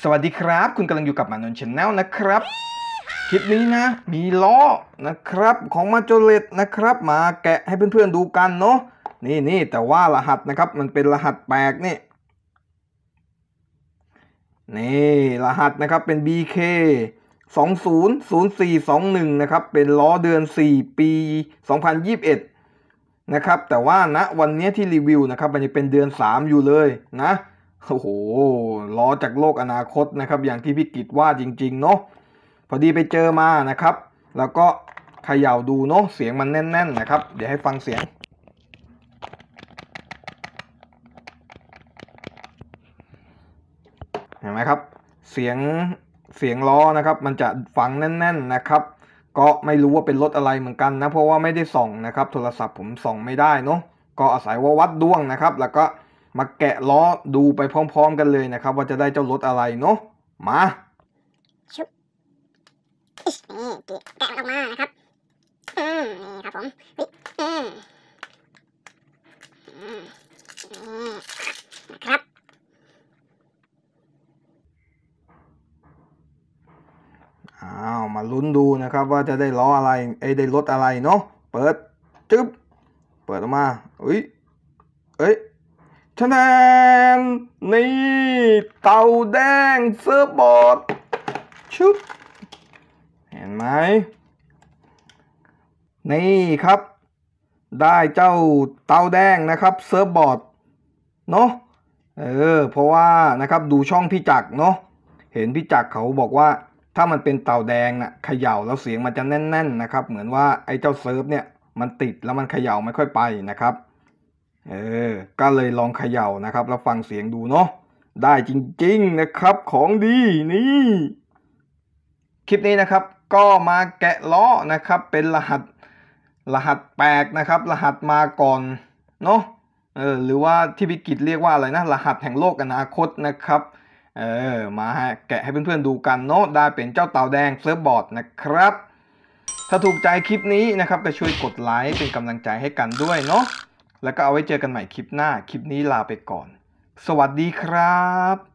สวัสดีครับ คุณกำลังอยู่กับมานน์ชแนลนะครับ คลิปนี้นะ มีล้อนะครับของมาโจเลตนะครับ มาแกะให้เพื่อนๆดูกันเนาะนี่นี่แต่ว่ารหัสนะครับมันเป็นรหัสแปลกนี่นี่รหัสนะครับเป็น BK 200421นะครับ เป็นล้อเดือน 4 ปี 2021นะครับแต่ว่าณนะวันนี้ที่รีวิว นะครับมันจะเป็นเดือน 3 อยู่เลยนะโอ้โหล้อจากโลกอนาคตนะครับ อย่างที่พี่กิตว่าจริง ๆ เนาะพอดีไปเจอมานะครับ แล้วก็เขย่าดูเนาะเสียงมันแน่น ๆ นะครับ เดี๋ยวให้ฟังเสียงเห็นไหมครับ เสียงเสียงล้อนะครับมันจะฟังแน่น ๆนะครับก็ไม่รู้ว่าเป็นรถอะไรเหมือนกันนะเพราะว่าไม่ได้ส่องนะครับโทรศัพท์ผมส่องไม่ได้เนาะก็อาศัยว่าวัดดวงนะครับแล้วก็มาแกะล้อดูไปพร้อม ๆกันเลยนะครับ ว่าจะได้เจ้ารถอะไรเนาะ มาชุบนี่แกะออกมา นะครับอืนี่ครับผมอืมอืมนะครับ อ้าว มาลุ้นดูนะครับว่าจะได้ล้ออะไรไอ้ได้รถอะไรเนาะ เปิดจึ๊บเปิดออกมา อุ้ยเอ้ยชนะนนี่เต่าแดงเซิร์ฟบอร์ดชุบเห็นไหมนี่ครับ ได้เจ้าเต่าแดงนะครับเซิร์ฟบอร์ดเนาะเออเพราะว่านะครับดูช่องพี่จักเนาะเห็นพี่จักเขาบอกว่าถ้ามันเป็นเต่าแดงนะ่ะเขย่าแล้วเสียงมันจะแน่น ๆ นะครับ เหมือนว่าไอ้เจ้าเซิร์ฟเนี่ยมันติดแล้วมันเขย่าไม่ค่อยไปนะครับเออ ก็เลยลองเขย่านะครับแล้วฟังเสียงดูเนาะ ได้จริงๆนะครับของดีนี่ คลิปนี้นะครับก็มาแกะล้อนะครับ เป็นรหัสรหัสแปลกนะครับรหัสมาก่อนเนาะ เออ หรือว่าที่พิกิจเรียกว่าอะไรนะรหัสแห่งโลกอนาคตนะครับ เออ มาแกะให้เพื่อนๆดูกันเนาะ ได้เป็นเจ้าเต่าแดงเซิร์ฟบอร์ดนะครับ ถ้าถูกใจคลิปนี้นะครับก็ช่วยกดไลค์เป็นกำลังใจให้กันด้วยเนาะแล้วก็เอาไว้เจอกันใหม่คลิปหน้า คลิปนี้ลาไปก่อน สวัสดีครับ